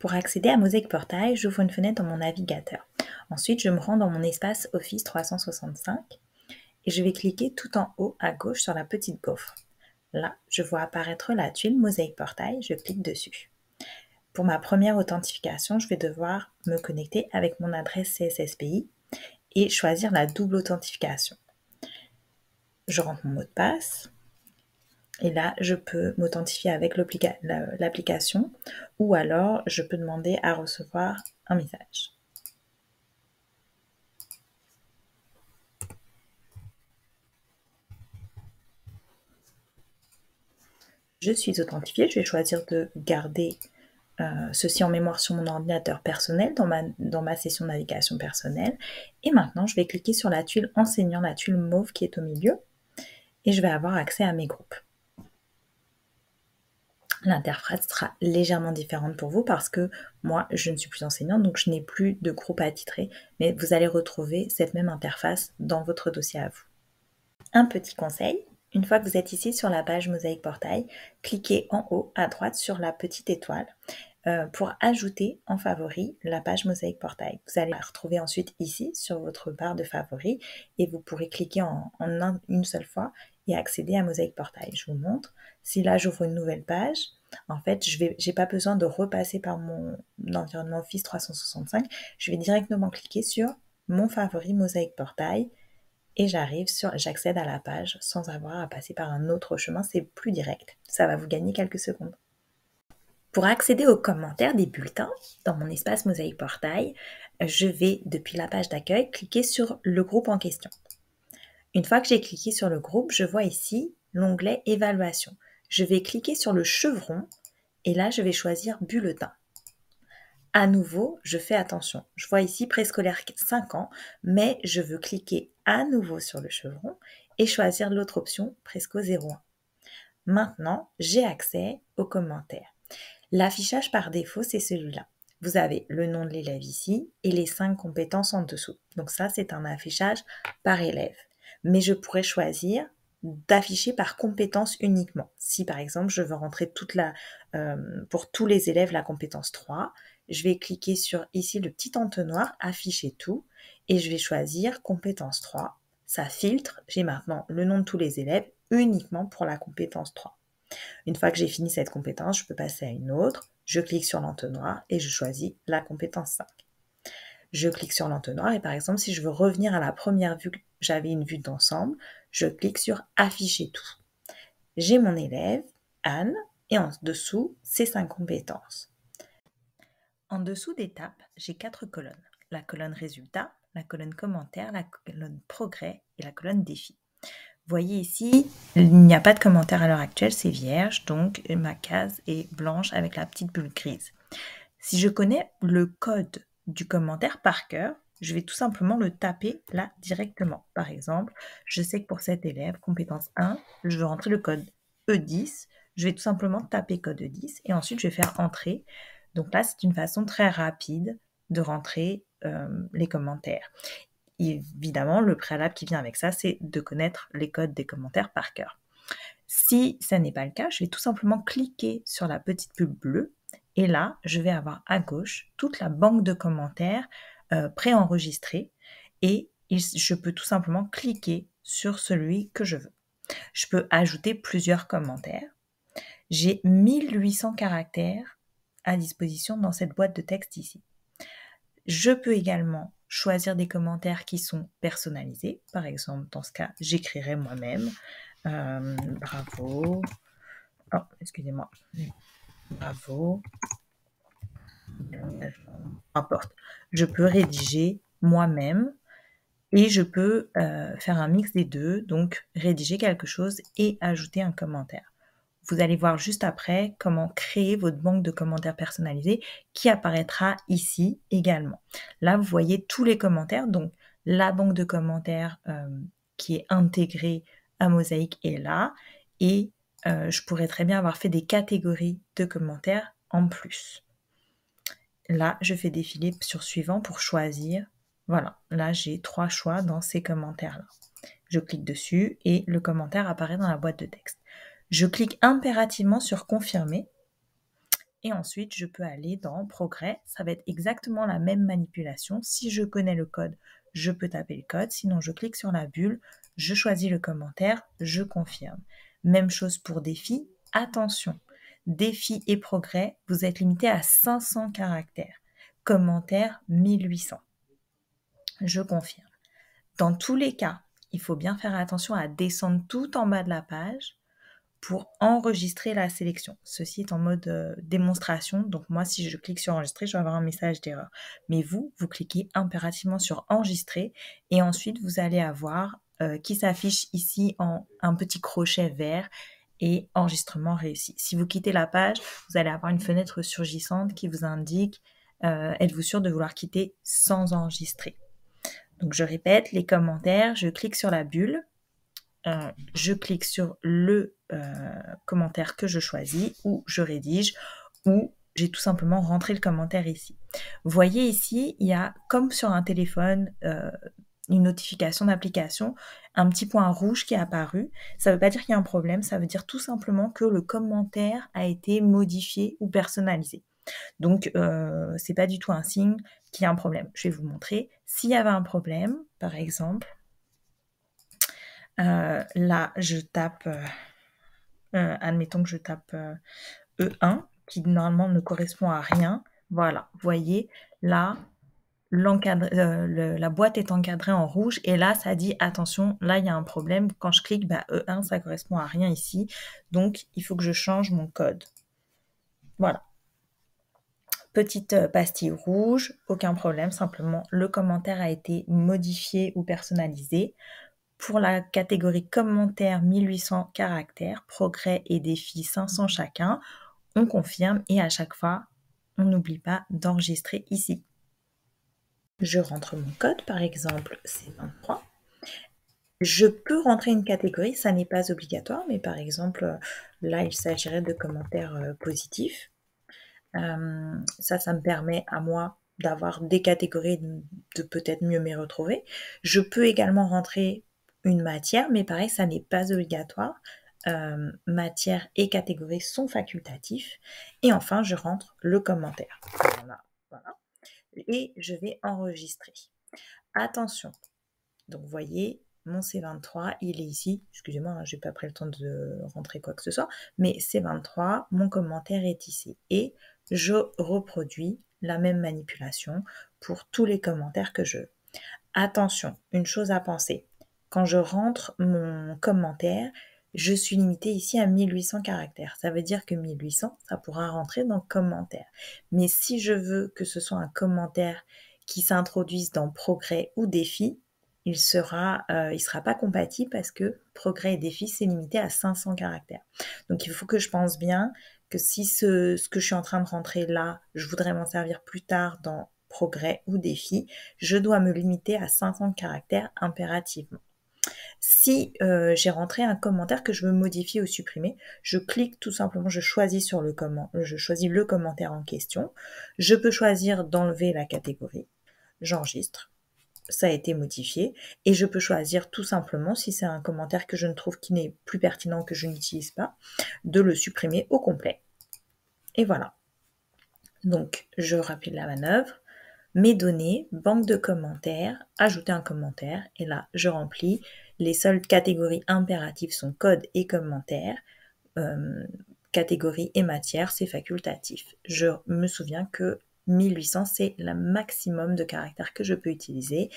Pour accéder à Mosaic Portail, j'ouvre une fenêtre dans mon navigateur. Ensuite, je me rends dans mon espace Office 365 et je vais cliquer tout en haut à gauche sur la petite gaufre. Là, je vois apparaître la tuile Mosaic Portail, je clique dessus. Pour ma première authentification, je vais devoir me connecter avec mon adresse CSSPI et choisir la double authentification. Je rentre mon mot de passe et là, je peux m'authentifier avec l'application ou alors je peux demander à recevoir un message. Je suis authentifiée, je vais choisir de garder euh, ceci en mémoire sur mon ordinateur personnel dans ma, dans ma session de navigation personnelle. Et maintenant, je vais cliquer sur la tuile enseignant, la tuile mauve qui est au milieu, et je vais avoir accès à mes groupes l'interface sera légèrement différente pour vous parce que moi, je ne suis plus enseignante, donc je n'ai plus de groupe à mais vous allez retrouver cette même interface dans votre dossier à vous. Un petit conseil, une fois que vous êtes ici sur la page Mosaïque Portail, cliquez en haut à droite sur la petite étoile euh, pour ajouter en favori la page Mosaïque Portail. Vous allez la retrouver ensuite ici sur votre barre de favoris et vous pourrez cliquer en, une seule fois et accéder à Mosaïque Portail. Je vous montre. Si là j'ouvre une nouvelle page, en fait, je n'ai pas besoin de repasser par mon environnement Office 365. Je vais directement cliquer sur mon favori mosaïque portail et j'arrive sur, j'accède à la page sans avoir à passer par un autre chemin. C'est plus direct. Ça va vous gagner quelques secondes. Pour accéder aux commentaires des bulletins, dans mon espace mosaïque portail, je vais, depuis la page d'accueil, cliquer sur le groupe en question. Une fois que j'ai cliqué sur le groupe, je vois ici l'onglet évaluation je vais cliquer sur le chevron et là, je vais choisir bulletin. À nouveau, je fais attention. Je vois ici préscolaire 5 ans, mais je veux cliquer à nouveau sur le chevron et choisir l'autre option Presco 01. Maintenant, j'ai accès aux commentaires. L'affichage par défaut, c'est celui-là. Vous avez le nom de l'élève ici et les 5 compétences en dessous. Donc ça, c'est un affichage par élève. Mais je pourrais choisir d'afficher par compétence uniquement. Si par exemple je veux rentrer toute la, euh, pour tous les élèves la compétence 3, je vais cliquer sur ici le petit entonnoir, afficher tout, et je vais choisir compétence 3. Ça filtre, j'ai maintenant le nom de tous les élèves uniquement pour la compétence 3. Une fois que j'ai fini cette compétence, je peux passer à une autre, je clique sur l'entonnoir et je choisis la compétence 5. Je clique sur l'entonnoir et par exemple, si je veux revenir à la première vue, j'avais une vue d'ensemble, je clique sur afficher tout. J'ai mon élève, Anne, et en dessous, ses cinq compétences. En dessous d'étapes, j'ai quatre colonnes. La colonne résultat, la colonne commentaire, la colonne progrès et la colonne défi. Voyez ici, il n'y a pas de commentaire à l'heure actuelle, c'est vierge, donc ma case est blanche avec la petite bulle grise. Si je connais le code du commentaire par cœur, je vais tout simplement le taper là directement. Par exemple, je sais que pour cet élève, compétence 1, je veux rentrer le code E10. Je vais tout simplement taper code E10 et ensuite je vais faire entrer. Donc là, c'est une façon très rapide de rentrer euh, les commentaires. évidemment, le préalable qui vient avec ça, c'est de connaître les codes des commentaires par cœur. Si ça n'est pas le cas, je vais tout simplement cliquer sur la petite bulle bleue et là, je vais avoir à gauche toute la banque de commentaires euh, préenregistrés et je peux tout simplement cliquer sur celui que je veux. Je peux ajouter plusieurs commentaires. J'ai 1800 caractères à disposition dans cette boîte de texte ici. Je peux également choisir des commentaires qui sont personnalisés. Par exemple, dans ce cas, j'écrirai moi-même. Euh, bravo. Oh, excusez-moi. Bravo. Je peux rédiger moi-même et je peux euh, faire un mix des deux, donc rédiger quelque chose et ajouter un commentaire. Vous allez voir juste après comment créer votre banque de commentaires personnalisés qui apparaîtra ici également. Là, vous voyez tous les commentaires, donc la banque de commentaires euh, qui est intégrée à Mosaïque est là et euh, je pourrais très bien avoir fait des catégories de commentaires en plus. Là, je fais défiler sur suivant pour choisir. Voilà, là j'ai trois choix dans ces commentaires-là. Je clique dessus et le commentaire apparaît dans la boîte de texte. Je clique impérativement sur confirmer et ensuite je peux aller dans progrès. Ça va être exactement la même manipulation. Si je connais le code, je peux taper le code. Sinon, je clique sur la bulle, je choisis le commentaire, je confirme. Même chose pour défi. Attention, défi et progrès, vous êtes limité à 500 caractères. Commentaire 1800. Je confirme. Dans tous les cas, il faut bien faire attention à descendre tout en bas de la page pour enregistrer la sélection. Ceci est en mode euh, démonstration, donc moi si je clique sur enregistrer, je vais avoir un message d'erreur. Mais vous, vous cliquez impérativement sur enregistrer et ensuite vous allez avoir euh, qui s'affiche ici en un petit crochet vert et enregistrement réussi. Si vous quittez la page, vous allez avoir une fenêtre surgissante qui vous indique euh, êtes-vous sûr de vouloir quitter sans enregistrer. Donc je répète les commentaires, je clique sur la bulle, euh, je clique sur le euh, commentaire que je choisis ou je rédige ou j'ai tout simplement rentré le commentaire ici. Vous voyez ici, il y a comme sur un téléphone euh, une notification d'application, un petit point rouge qui est apparu. Ça ne veut pas dire qu'il y a un problème, ça veut dire tout simplement que le commentaire a été modifié ou personnalisé. Donc, euh, c'est pas du tout un signe qu'il y a un problème. Je vais vous montrer. S'il y avait un problème, par exemple, euh, là, je tape, euh, admettons que je tape E1, e qui normalement ne correspond à rien. Voilà, voyez, là, euh, la boîte est encadrée en rouge et là ça dit attention, là il y a un problème, quand je clique, bah, E1 ça correspond à rien ici, donc il faut que je change mon code. Voilà. Petite euh, pastille rouge, aucun problème, simplement le commentaire a été modifié ou personnalisé. Pour la catégorie commentaire 1800 caractères, progrès et défis 500 chacun, on confirme et à chaque fois, on n'oublie pas d'enregistrer ici. Je rentre mon code, par exemple, c'est 23. Je peux rentrer une catégorie, ça n'est pas obligatoire, mais par exemple, euh, là, il s'agirait de commentaires euh, positifs. Euh, ça, ça me permet à moi d'avoir des catégories, de, peut-être mieux m'y retrouver. Je peux également rentrer une matière, mais pareil, ça n'est pas obligatoire. matière et catégorie sont facultatifs. Et enfin, je rentre le commentaire et je vais enregistrer. Attention, donc vous voyez, mon C23, il est ici. Excusez-moi, hein, je n'ai pas pris le temps de rentrer quoi que ce soit, mais C23, mon commentaire est ici. Et je reproduis la même manipulation pour tous les commentaires que je Attention, une chose à penser. Quand je rentre mon commentaire, je suis limité ici à 1800 caractères. Ça veut dire que 1800, ça pourra rentrer dans commentaire. Mais si je veux que ce soit un commentaire qui s'introduise dans progrès ou défi, il sera, euh, sera pas compatible parce que progrès et défi, c'est limité à 500 caractères. Donc il faut que je pense bien que si ce, ce que je suis en train de rentrer là, je voudrais m'en servir plus tard dans progrès ou défi, je dois me limiter à 500 caractères impérativement. Si euh, j'ai rentré un commentaire que je veux modifier ou supprimer, je clique tout simplement, je choisis sur le comment, euh, je choisis le commentaire en question. Je peux choisir d'enlever la catégorie. J'enregistre. Ça a été modifié et je peux choisir tout simplement si c'est un commentaire que je ne trouve qui n'est plus pertinent que je n'utilise pas, de le supprimer au complet. Et voilà. Donc, je rappelle la manœuvre mes données, banque de commentaires, ajouter un commentaire, et là je remplis les seules catégories impératives sont code et commentaire. Euh, catégorie et matière, c'est facultatif. Je me souviens que 1800, c'est le maximum de caractères que je peux utiliser.